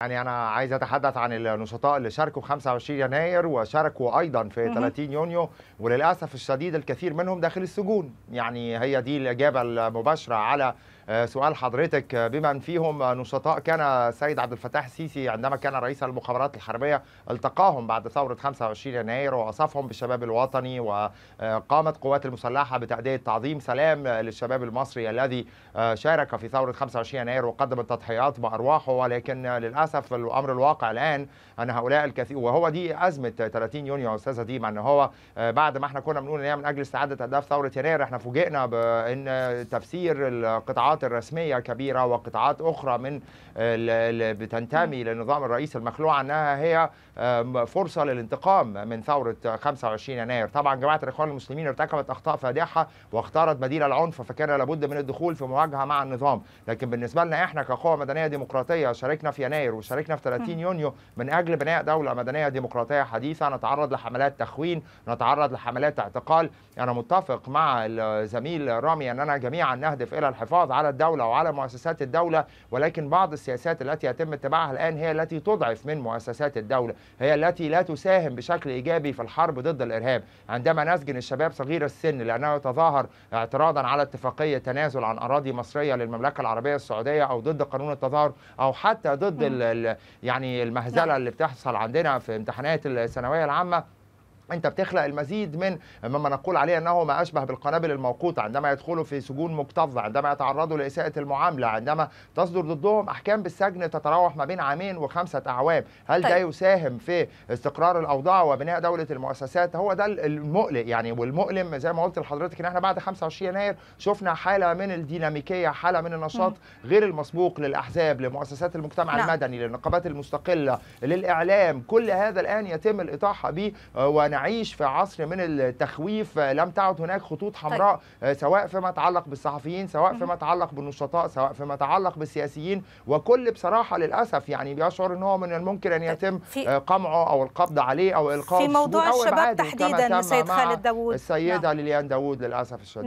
يعني انا عايز اتحدث عن النشطاء اللي شاركوا في 25 يناير وشاركوا ايضا في 30 يونيو وللاسف الشديد الكثير منهم داخل السجون يعني هي دي الاجابه المباشره على آه، سؤال حضرتك آه، بمن فيهم آه، نشطاء كان سيد عبد الفتاح السيسي عندما كان رئيس المخابرات الحربية التقاهم بعد ثورة 25 يناير ووصفهم بالشباب الوطني وقامت قوات المسلحة بتأدية تعظيم سلام للشباب المصري الذي شارك في ثورة 25 يناير وقدم التضحيات بأرواحه ولكن للأسف الأمر الواقع الآن أن هؤلاء الكثير وهو دي أزمة 30 يونيو يا أستاذة ديما أن هو بعد ما احنا كنا بنقول ان هي من أجل استعادة أهداف ثورة يناير احنا فوجئنا بأن تفسير القطاعات القطاعات الرسمية كبيرة وقطاعات أخرى من بتنتمي لنظام الرئيس المخلوع أنها هي فرصة للانتقام من ثورة 25 يناير طبعا جماعة الإخوان المسلمين ارتكبت أخطاء فادحة واختارت بديل العنف فكان لابد من الدخول في مواجهة مع النظام لكن بالنسبة لنا إحنا كقوة مدنية ديمقراطية شاركنا في يناير وشاركنا في 30 يونيو من أجل بناء دولة مدنية ديمقراطية حديثة نتعرض لحملات تخوين نتعرض لحملات اعتقال أنا متفق مع الزميل رامي أننا جميعا نهدف إلى الحفاظ على على الدولة وعلى مؤسسات الدولة ولكن بعض السياسات التي يتم اتباعها الآن هي التي تضعف من مؤسسات الدولة هي التي لا تساهم بشكل إيجابي في الحرب ضد الإرهاب عندما نسجن الشباب صغير السن لأنه يتظاهر اعتراضا على اتفاقية تنازل عن أراضي مصرية للمملكة العربية السعودية أو ضد قانون التظاهر أو حتى ضد يعني المهزلة نعم. اللي بتحصل عندنا في امتحانات الثانوية العامة انت بتخلق المزيد من مما نقول عليه انه ما اشبه بالقنابل الموقوته عندما يدخلوا في سجون مكتظه عندما يتعرضوا لاساءه المعامله عندما تصدر ضدهم احكام بالسجن تتراوح ما بين عامين وخمسه اعوام هل طيب. ده يساهم في استقرار الاوضاع وبناء دوله المؤسسات هو ده المقلق يعني والمؤلم زي ما قلت لحضرتك ان احنا بعد 25 يناير شفنا حاله من الديناميكيه حاله من النشاط غير المسبوق للاحزاب لمؤسسات المجتمع لا. نعم. المدني للنقابات المستقله للاعلام كل هذا الان يتم الاطاحه به آه، ون نعيش في عصر من التخويف لم تعد هناك خطوط طيب. حمراء طيب. سواء فيما يتعلق بالصحفيين سواء فيما يتعلق بالنشطاء سواء فيما يتعلق بالسياسيين وكل بصراحه للاسف يعني بيشعر ان هو من الممكن ان طيب، يتم آه، قمعه او القبض عليه او القاء في موضوع الشباب تحديدا سيد خالد داوود السيده نعم. ليليان داوود للاسف الشديد